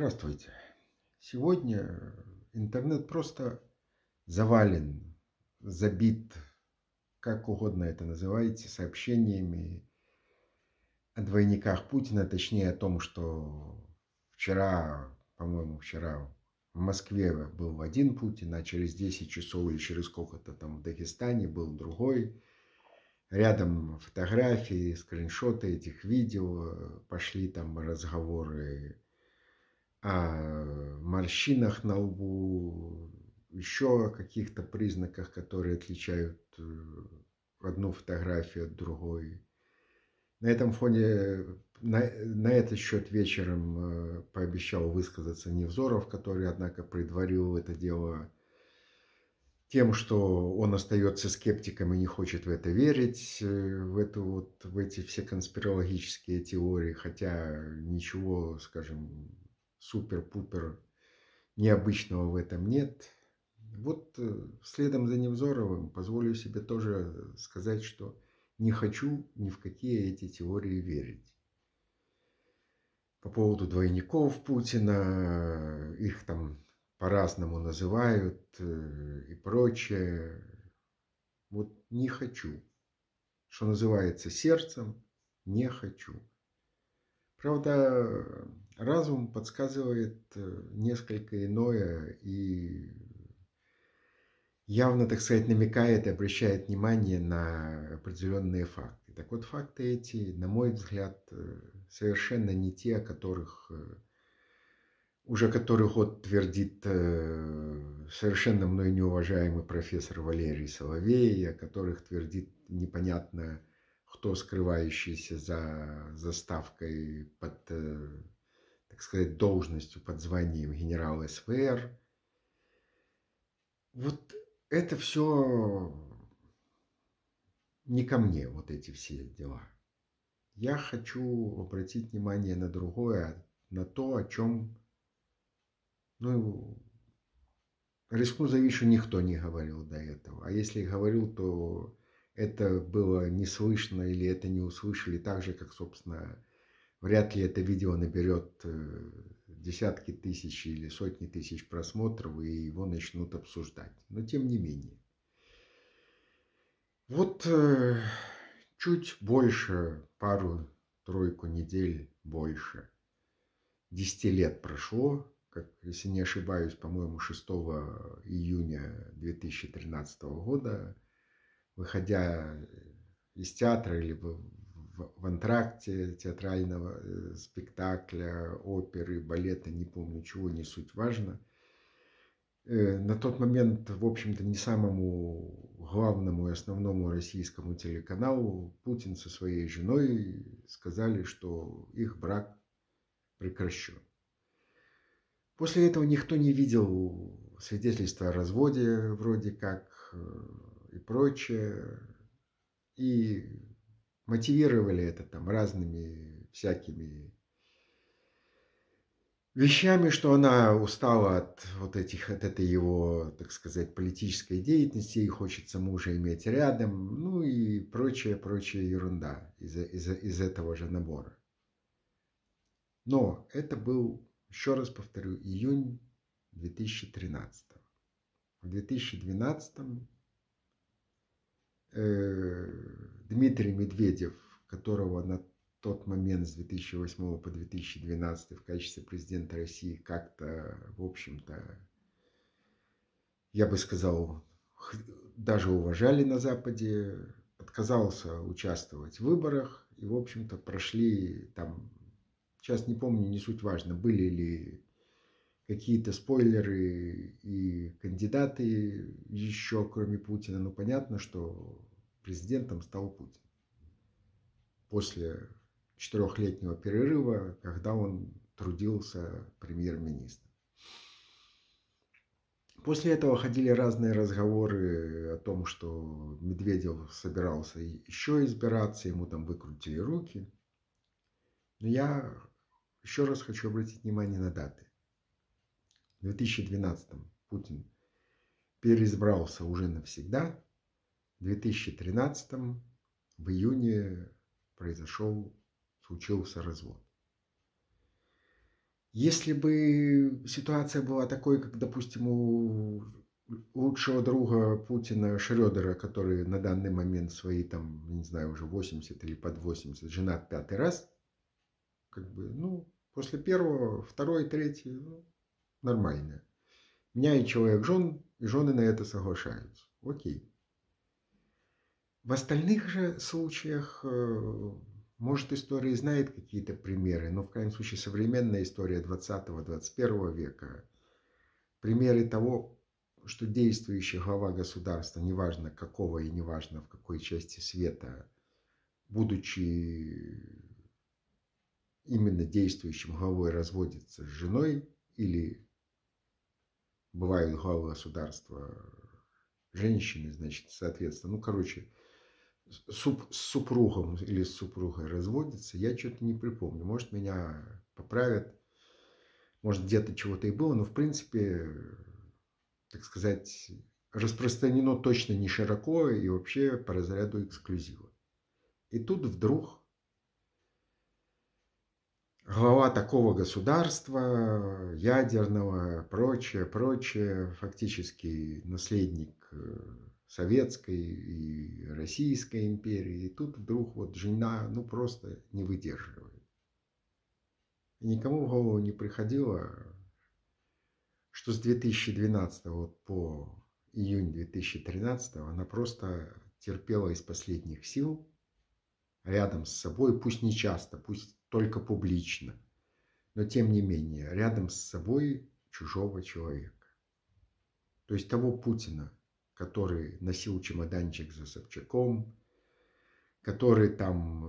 Здравствуйте. Сегодня э, интернет просто завален, забит, как угодно это называете, сообщениями о двойниках Путина, точнее о том, что вчера, по-моему, вчера в Москве был один Путин, а через 10 часов или через сколько-то там в Дагестане был другой. Рядом фотографии, скриншоты этих видео, э, пошли там разговоры о а, морщинах на лбу, еще о каких-то признаках, которые отличают э, одну фотографию от другой. На этом фоне, на, на этот счет вечером э, пообещал высказаться Невзоров, который, однако, предварил это дело тем, что он остается скептиком и не хочет в это верить, э, в, эту вот, в эти все конспирологические теории, хотя ничего, скажем, супер-пупер необычного в этом нет. Вот э, следом за Невзоровым позволю себе тоже сказать, что не хочу ни в какие эти теории верить. По поводу двойников Путина, их там по-разному называют э, и прочее. Вот не хочу. Что называется сердцем, не хочу. Правда, разум подсказывает э, несколько иное и явно, так сказать, намекает и обращает внимание на определенные факты. Так вот, факты эти, на мой взгляд, э, совершенно не те, о которых э, уже который год твердит совершенно мной неуважаемый профессор Валерий Соловей, о которых твердит непонятно кто, скрывающийся за заставкой под так сказать, должностью под званием генерал СВР. Вот это все не ко мне, вот эти все дела. Я хочу обратить внимание на другое, на то, о чем, ну, рискну завишу, никто не говорил до этого. А если говорил, то это было не слышно или это не услышали так же, как, собственно, Вряд ли это видео наберет э, десятки тысяч или сотни тысяч просмотров, и его начнут обсуждать. Но тем не менее. Вот э, чуть больше, пару-тройку недель больше. Десяти лет прошло, как, если не ошибаюсь, по-моему, 6 июня 2013 года, выходя из театра или в антракте театрального э, спектакля, оперы, балета, не помню чего, не суть важно. Э, на тот момент, в общем-то, не самому главному и основному российскому телеканалу Путин со своей женой сказали, что их брак прекращен. После этого никто не видел свидетельства о разводе вроде как э, и прочее. И мотивировали это там разными всякими вещами, что она устала от вот этих, от этой его, так сказать, политической деятельности, и хочется мужа иметь рядом, ну и прочая, прочая ерунда из, из, из этого же набора. Но это был, еще раз повторю, июнь 2013. В 2012 Э, Дмитрий Медведев, которого на тот момент с 2008 по 2012 в качестве президента России как-то, в общем-то, я бы сказал, даже уважали на Западе, отказался участвовать в выборах и, в общем-то, прошли там, сейчас не помню, не суть важно, были ли какие-то спойлеры и кандидаты еще, кроме Путина. Ну, понятно, что президентом стал Путин. После четырехлетнего перерыва, когда он трудился премьер-министром. После этого ходили разные разговоры о том, что Медведев собирался еще избираться, ему там выкрутили руки. Но я еще раз хочу обратить внимание на даты. В 2012 Путин переизбрался уже навсегда. В 2013 в июне произошел, случился развод. Если бы ситуация была такой, как, допустим, у лучшего друга Путина Шредера, который на данный момент свои там, не знаю, уже 80 или под 80, женат пятый раз, как бы, ну, после первого, второй, третий, ну, нормальная. Меняет человек жон и жены на это соглашаются. Окей. В остальных же случаях, э, может, история знает какие-то примеры, но в крайнем случае современная история 20-21 века, примеры того, что действующий глава государства, неважно какого и неважно в какой части света, будучи именно действующим главой разводится с женой или бывают главы государства, женщины, значит, соответственно, ну, короче, суп, с супругом или с супругой разводится, я что-то не припомню. Может, меня поправят, может, где-то чего-то и было, но, в принципе, так сказать, распространено точно не широко и вообще по разряду эксклюзива. И тут вдруг глава такого государства, ядерного, прочее, прочее, фактически наследник э, Советской и Российской империи. И тут вдруг вот жена, ну, просто не выдерживает. И никому в голову не приходило, что с 2012 вот по июнь 2013 она просто терпела из последних сил – рядом с собой, пусть не часто, пусть только публично, но тем не менее рядом с собой чужого человека. То есть того Путина, который носил чемоданчик за Собчаком, который там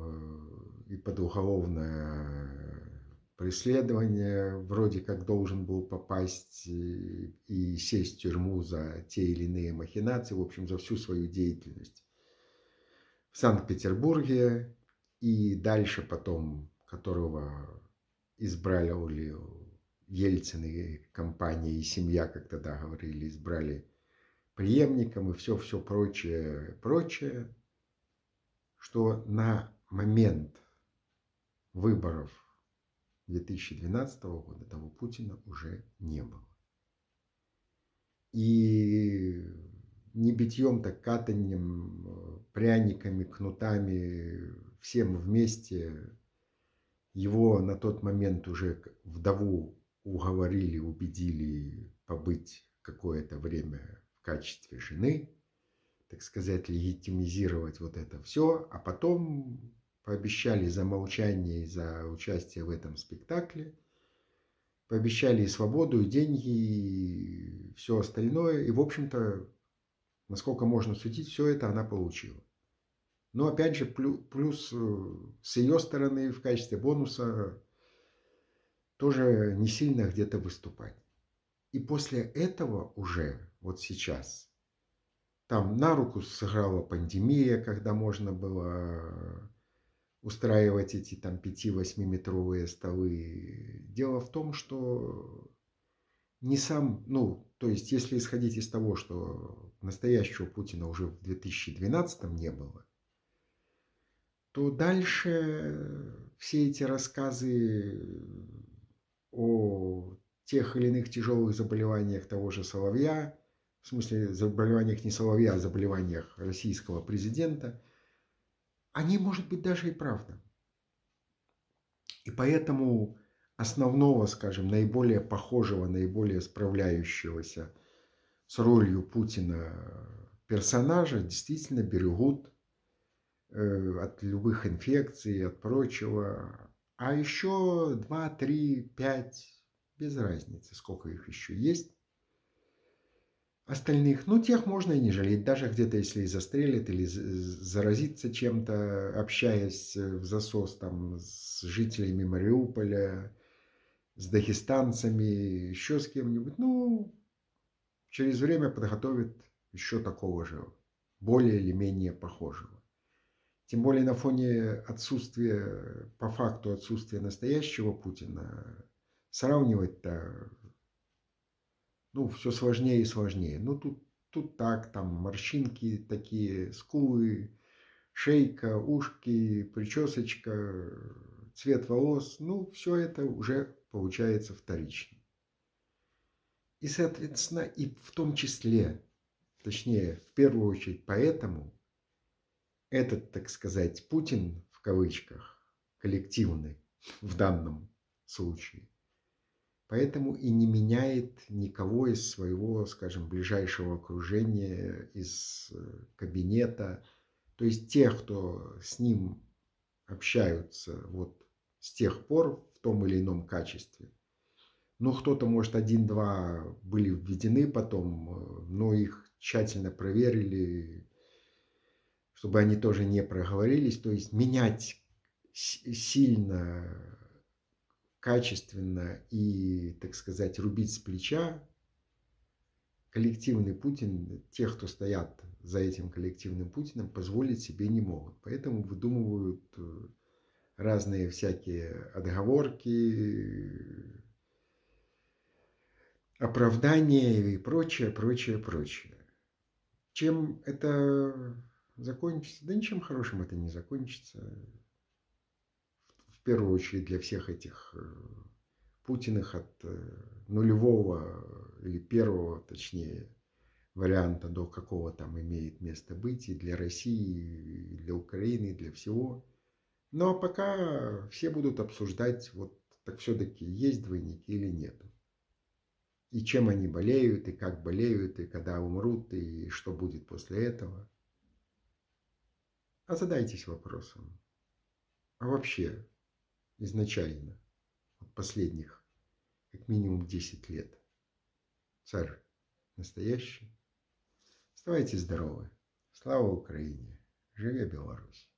э, и под уголовное преследование вроде как должен был попасть и, сесть в тюрьму за те или иные махинации, в общем, за всю свою деятельность в Санкт-Петербурге и дальше потом, которого избрали Ельцин и компания, и семья, как тогда говорили, избрали преемником и все-все прочее, прочее, что на момент выборов 2012 года того Путина уже не было. И не битьем, так катанием, э, пряниками, кнутами, всем вместе. Его на тот момент уже вдову уговорили, убедили побыть какое-то время в качестве жены, так сказать, легитимизировать вот это все, а потом пообещали за молчание и за участие в этом спектакле, пообещали и свободу, и деньги, и все остальное, и, в общем-то, насколько можно судить, все это она получила. Но опять же, плюс э, с ее стороны в качестве бонуса э, тоже не сильно где-то выступать. И после этого уже, вот сейчас, там на руку сыграла пандемия, когда можно было э, устраивать эти там 5-8 метровые столы. Дело в том, что не сам, ну, то есть, если исходить из того, что настоящего Путина уже в 2012 не было, то дальше все эти рассказы о тех или иных тяжелых заболеваниях того же Соловья, в смысле заболеваниях не Соловья, а заболеваниях российского президента, они, может быть, даже и правда. И поэтому основного, скажем, наиболее похожего, наиболее справляющегося с ролью Путина персонажа действительно берегут э, от любых инфекций, от прочего. А еще 2, 3, 5, без разницы, сколько их еще есть. Остальных, ну, тех можно и не жалеть, даже где-то если и застрелят или заразиться чем-то, общаясь э, в засос там с жителями Мариуполя, с дагестанцами, еще с кем-нибудь, ну, через время подготовит еще такого же, более или менее похожего. Тем более на фоне отсутствия, по факту отсутствия настоящего Путина, сравнивать-то, ну, все сложнее и сложнее. Ну, тут, тут так, там морщинки такие, скулы, шейка, ушки, причесочка, цвет волос, ну, все это уже получается вторичным. И, соответственно, и в том числе, точнее, в первую очередь поэтому этот, так сказать, Путин в кавычках, коллективный в данном случае, поэтому и не меняет никого из своего, скажем, ближайшего окружения, из э, кабинета. То есть тех, кто с ним общаются вот с тех пор, том или ином качестве. Ну, кто-то, может, один-два были введены потом, э, но их тщательно проверили, чтобы они тоже не проговорились. То есть менять сильно, качественно и, так сказать, рубить с плеча коллективный Путин, тех, кто стоят за этим коллективным Путиным, позволить себе не могут. Поэтому выдумывают э, разные всякие отговорки, оправдания и прочее, прочее, прочее. Чем это закончится? Да ничем хорошим это не закончится. В первую очередь для всех этих э, Путиных от э, нулевого или первого, точнее, варианта, до какого там имеет место быть и для России, и для Украины, и для всего – ну а пока все будут обсуждать, вот так все-таки есть двойники или нет. И чем они болеют, и как болеют, и когда умрут, и что будет после этого. А задайтесь вопросом. А вообще, изначально, вот последних, как минимум 10 лет, царь настоящий. Оставайтесь здоровы. Слава Украине! Живе Беларусь!